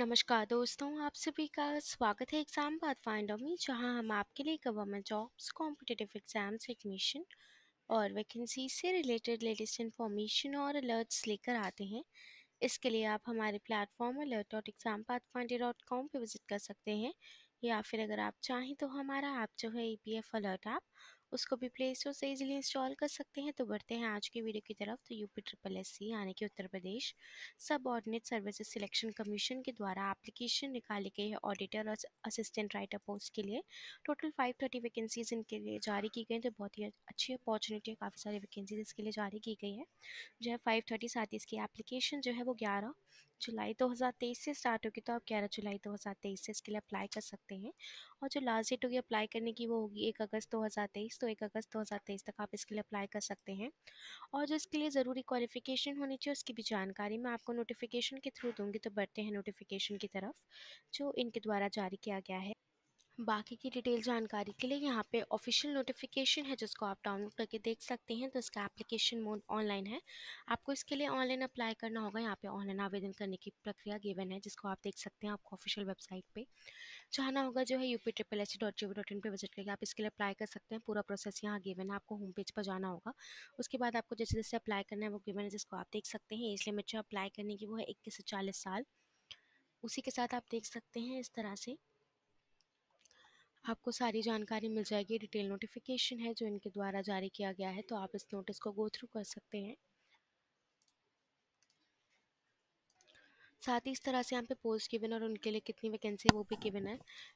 नमस्कार दोस्तों आप सभी का स्वागत है एग्ज़ाम बात फाइंड में जहां हम आपके लिए government jobs competitive exams admission और वैकेंसी से रिलेटेड लेटेस्ट इन्फॉर्मेशन और अलर्ट्स लेकर आते हैं इसके लिए आप हमारे प्लेटफॉर्म अलर्ट डॉट एग्ज़ाम बात फाइंडे डॉट कॉम पर विज़िट कर सकते हैं या फिर अगर आप चाहें तो हमारा ऐप जो है E P F alert app उसको भी प्ले स्टोर से इजीली इंस्टॉल कर सकते हैं तो बढ़ते हैं आज की वीडियो की तरफ तो यूपी ट्रिपल एस सी यानी कि उत्तर प्रदेश सब ऑर्डिनेट सर्विसेज सिलेक्शन कमीशन के द्वारा एप्लीकेशन निकाली गई है ऑडिटर और असिस्टेंट राइटर पोस्ट के लिए टोटल फाइव थर्टी वैकेंसीज इनके लिए जारी की गई तो बहुत ही अच्छी अपॉर्चुनिटी है काफ़ी सारी वैकेंसीज इसके लिए जारी की गई है जो है फाइव थर्टी साथ ही इसकी एप्लीकेशन जो है वो ग्यारह जुलाई 2023 से स्टार्ट होगी तो आप 11 जुलाई 2023 से इसके लिए अप्लाई कर सकते हैं और जो लास्ट डेट होगी अप्लाई करने की वो होगी एक अगस्त 2023 तो एक अगस्त 2023 तक आप इसके लिए अप्लाई कर सकते हैं और जो इसके लिए ज़रूरी क्वालिफिकेशन होनी चाहिए उसकी भी जानकारी मैं आपको नोटिफिकेशन के थ्रू दूँगी तो बढ़ते हैं नोटिफिकेशन की तरफ जो इनके द्वारा जारी किया गया है बाकी की डिटेल जानकारी के लिए यहाँ पे ऑफिशियल नोटिफिकेशन है जिसको आप डाउनलोड करके देख सकते हैं तो इसका एप्लीकेशन मोड ऑनलाइन है आपको इसके लिए ऑनलाइन अप्लाई करना होगा यहाँ पे ऑनलाइन आवेदन करने की प्रक्रिया गिवन है जिसको आप देख सकते हैं आपको ऑफिशियल वेबसाइट पर जाना होगा जो है U P triple H dot G V dot in पर विजिट करके आप इसके लिए अप्लाई कर सकते हैं पूरा प्रोसेस यहाँ गिवन है आपको होम पेज पर जाना होगा उसके बाद आपको जैसे जैसे अप्लाई करना है वो गिवन है जिसको आप देख सकते हैं इसलिए मैं जो अप्लाई करने की वो है इक्कीस से चालीस साल उसी के साथ आप देख सकते हैं इस तरह से आपको सारी जानकारी मिल जाएगी डिटेल नोटिफिकेशन है जो इनके द्वारा जारी किया गया है तो आप इस नोटिस को गो थ्रू कर सकते हैं साथ ही इस तरह से यहाँ पे पोस्ट गिवन और उनके लिए कितनी वैकेंसी वो भी गिवन है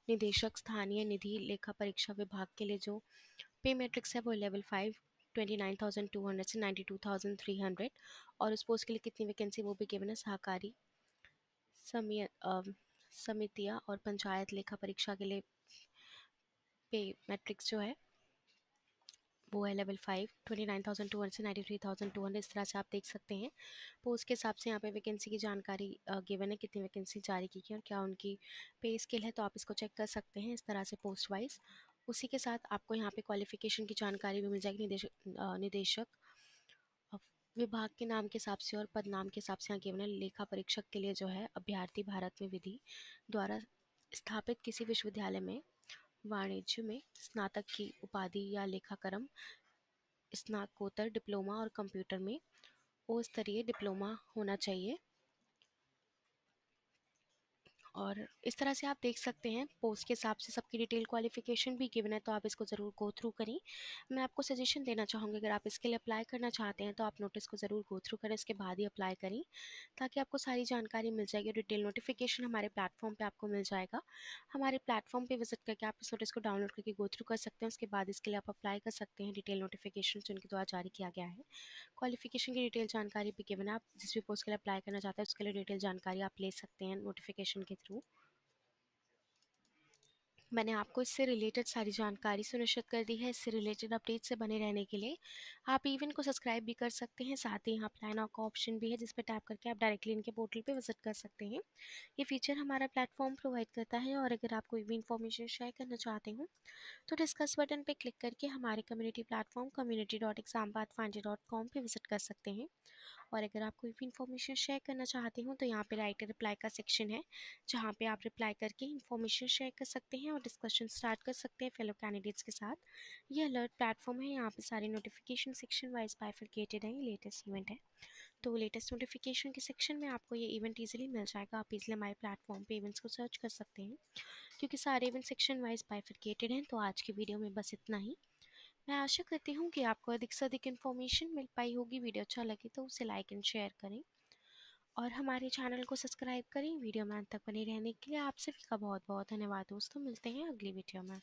निदेशक स्थानीय निधि लेखा परीक्षा विभाग के लिए जो पे मैट्रिक्स है वो level five twenty nine thousand two hundred से ninety two thousand three hundred और उस पोस्ट के लिए कितनी वैकेंसी वो भी गिवन है सहकारी समितियाँ और पंचायत लेखा परीक्षा के लिए पे मैट्रिक्स जो है वो है level five twenty nine thousand two hundred से ninety three thousand two hundred इस तरह से आप देख सकते हैं पोस्ट तो के हिसाब से यहाँ पे वैकेंसी की जानकारी गिवन है कितनी वैकेंसी जारी की गई और क्या उनकी पे स्केल है तो आप इसको चेक कर सकते हैं इस तरह से पोस्ट वाइज उसी के साथ आपको यहाँ पे क्वालिफिकेशन की जानकारी भी मिल जाएगी निदेश निदेशक विभाग के नाम के हिसाब से और पद नाम के हिसाब से यहाँ गिवन है लेखा परीक्षक के लिए जो है अभ्यर्थी भारत में विधि द्वारा स्थापित किसी विश्वविद्यालय में वाणिज्य में स्नातक की उपाधि या लेखाक्रम स्नातकोत्तर डिप्लोमा और कंप्यूटर में ओ स्तरीय डिप्लोमा होना चाहिए और इस तरह से आप देख सकते हैं पोस्ट के हिसाब से सबकी डिटेल क्वालिफिकेशन भी गिवन है तो आप इसको ज़रूर गो थ्रू करें मैं आपको सजेशन देना चाहूँगी अगर आप इसके लिए अप्लाई करना चाहते हैं तो आप नोटिस को ज़रूर गो थ्रू करें इसके बाद ही अप्लाई करें ताकि आपको सारी जानकारी मिल जाएगी डिटेल नोटिफिकेशन हमारे प्लेटफॉर्म पर आपको मिल जाएगा हमारे प्लेटफॉर्म पर विजिट करके आप इस नोटिस को डाउनलोड करके गो थ्रू कर सकते हैं उसके बाद इसके लिए आप अप्लाई कर सकते हैं डिटेल नोटिफिकेशन जिनके द्वारा जारी किया गया है क्वालिफिकेशन की डिटेल जानकारी भी गिवन है आप जिस भी पोस्ट के लिए अप्लाई करना चाहते हैं उसके लिए डिटेल जानकारी आप ले सकते हैं नोटिफिकेशन के थ्रू मैंने आपको इससे रिलेटेड सारी जानकारी सुनिश्चित कर दी है इससे रिलेटेड अपडेट से बने रहने के लिए आप इवेंट को सब्सक्राइब भी कर सकते हैं साथ ही यहाँ प्लान का ऑप्शन भी है जिस पर टैप करके आप डायरेक्टली इनके पोर्टल पे विजिट कर सकते हैं ये फीचर हमारा प्लेटफॉर्म प्रोवाइड करता है और अगर आप कोई भी इन्फॉर्मेशन शेयर करना चाहते हो तो डिस्कस बटन पर क्लिक करके हमारे कम्युनिटी प्लेटफॉर्म कम्युनिटी डॉट फांडे डॉट कॉम पर विजिट कर सकते हैं और अगर आप कोई भी इन्फॉर्मेशन शेयर करना चाहते हो तो यहाँ पे राइट रिप्लाई का सेक्शन है जहाँ पे आप रिप्लाई करके इन्फॉर्मेशन शेयर कर सकते हैं और डिस्कशन स्टार्ट कर सकते हैं फेलो कैंडिडेट्स के साथ ये अलर्ट प्लेटफॉर्म है यहाँ पे सारे नोटिफिकेशन सेक्शन वाइज बाइफिकेटेड हैं ये लेटेस्ट इवेंट है तो लेटेस्ट नोटिफिकेशन के सेक्शन में आपको ये इवेंट ईजिली मिल जाएगा आप इजिली हमारे प्लेटफॉर्म पे इवेंट्स को सर्च कर सकते हैं क्योंकि सारे इवेंट सेक्शन वाइज बाइफिकेटेड हैं तो आज की वीडियो में बस इतना ही मैं आशा करती हूँ कि आपको अधिक से अधिक इन्फॉर्मेशन मिल पाई होगी वीडियो अच्छा लगे तो उसे लाइक एंड शेयर करें और हमारे चैनल को सब्सक्राइब करें वीडियो में अंत तक बने रहने के लिए आप सभी का बहुत बहुत धन्यवाद दोस्तों मिलते हैं अगली वीडियो में